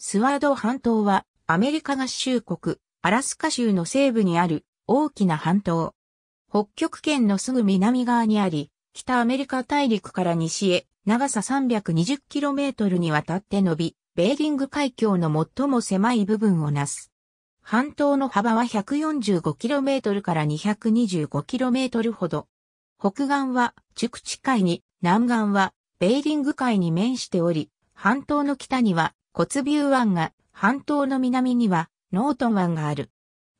スワード半島はアメリカ合衆国アラスカ州の西部にある大きな半島。北極圏のすぐ南側にあり、北アメリカ大陸から西へ長さ 320km にわたって伸び、ベーリング海峡の最も狭い部分をなす。半島の幅は 145km から 225km ほど。北岸は熟地海に、南岸はベーリング海に面しており、半島の北にはコツビュー湾が、半島の南には、ノートン湾がある。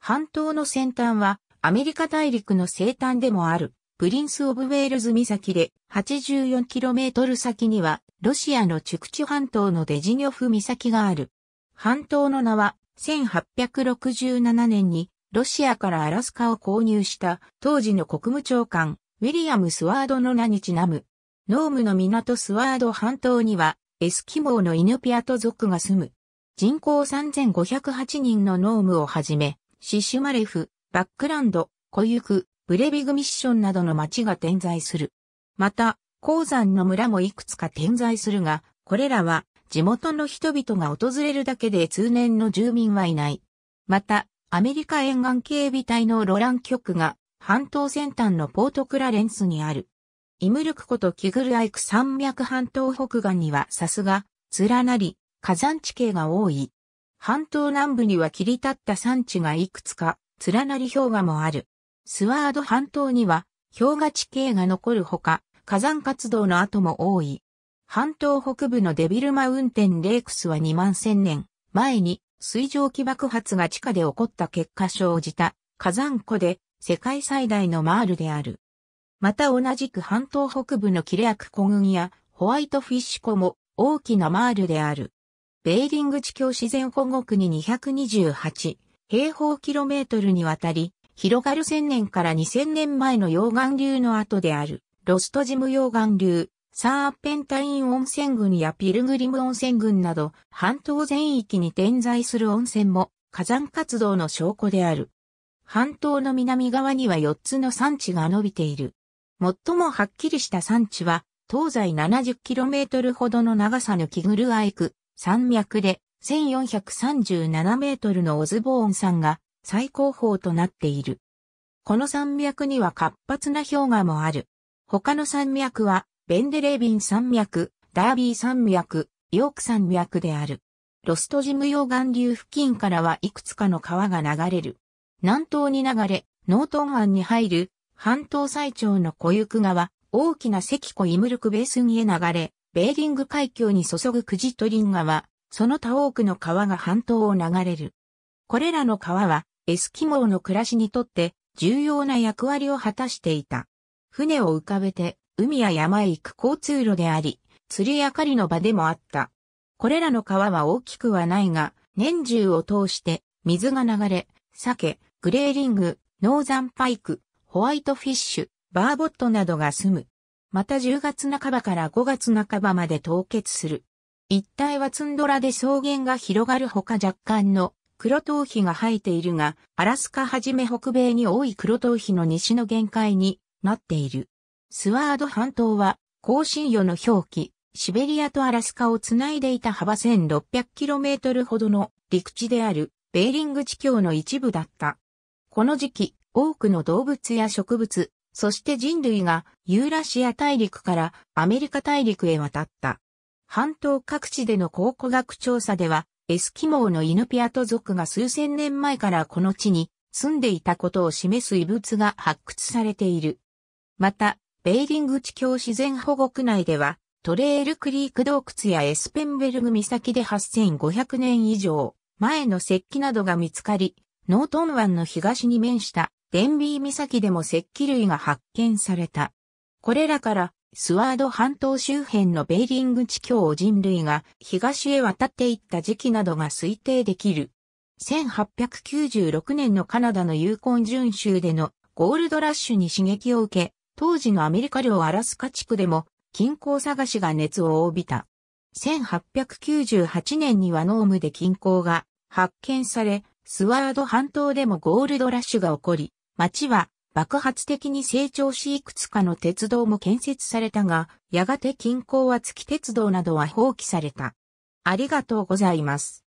半島の先端は、アメリカ大陸の西端でもある、プリンス・オブ・ウェールズ岬で、84km 先には、ロシアのチュクチュ半島のデジニョフ岬がある。半島の名は、1867年に、ロシアからアラスカを購入した当時の国務長官、ウィリアム・スワードの名にちなむ。ノームの港スワード半島にはエスキモーのイヌピアト族が住む。人口3508人のノームをはじめ、シシュマレフ、バックランド、コユク、ブレビグミッションなどの町が点在する。また、鉱山の村もいくつか点在するが、これらは地元の人々が訪れるだけで通年の住民はいない。また、アメリカ沿岸警備隊のロラン局が半島先端のポートクラレンスにある。イムルク湖とキグルアイク山脈半島北岸にはさすが連なり、火山地形が多い。半島南部には切り立った山地がいくつか連なり氷河もある。スワード半島には氷河地形が残るほか、火山活動の跡も多い。半島北部のデビルマウンテンレークスは2万千年前に水蒸気爆発が地下で起こった結果生じた火山湖で世界最大のマールである。また同じく半島北部のキレアクグ群やホワイトフィッシュ湖も大きなマールである。ベーリング地境自然保護区に228平方キロメートルにわたり、広がる1000年から2000年前の溶岩流の後である、ロストジム溶岩流、サーペンタイン温泉群やピルグリム温泉群など、半島全域に点在する温泉も火山活動の証拠である。半島の南側には4つの山地が伸びている。最もはっきりした産地は、東西 70km ほどの長さのキグルアイク山脈で 1437m のオズボーン山が最高峰となっている。この山脈には活発な氷河もある。他の山脈は、ベンデレービン山脈、ダービー山脈、ヨーク山脈である。ロストジム溶岩流付近からはいくつかの川が流れる。南東に流れ、ノートン湾に入る半島最長の小行川、大きな関湖イムルクベースにへ流れ、ベーリング海峡に注ぐクジトリン川、その他多くの川が半島を流れる。これらの川は、エスキモーの暮らしにとって重要な役割を果たしていた。船を浮かべて、海や山へ行く交通路であり、釣りや狩りの場でもあった。これらの川は大きくはないが、年中を通して水が流れ、鮭、グレーリング、ノーザンパイク、ホワイトフィッシュ、バーボットなどが住む。また10月半ばから5月半ばまで凍結する。一帯はツンドラで草原が広がるほか若干の黒頭皮が生えているが、アラスカはじめ北米に多い黒頭皮の西の限界になっている。スワード半島は、高信与の表記、シベリアとアラスカをつないでいた幅 1600km ほどの陸地であるベーリング地境の一部だった。この時期、多くの動物や植物、そして人類がユーラシア大陸からアメリカ大陸へ渡った。半島各地での考古学調査では、エスキモーのイヌピアト族が数千年前からこの地に住んでいたことを示す遺物が発掘されている。また、ベイリング地境自然保護区内では、トレールクリーク洞窟やエスペンベルグ岬で8500年以上前の石器などが見つかり、ノートン湾の東に面したデンビー岬でも石器類が発見された。これらから、スワード半島周辺のベーリング地境人類が東へ渡っていった時期などが推定できる。1896年のカナダのユーコン巡州でのゴールドラッシュに刺激を受け、当時のアメリカ領アラスカ地区でも金鉱探しが熱を帯びた。1898年にはノームで金鉱が発見され、スワード半島でもゴールドラッシュが起こり、町は爆発的に成長しいくつかの鉄道も建設されたが、やがて近郊は月鉄道などは放棄された。ありがとうございます。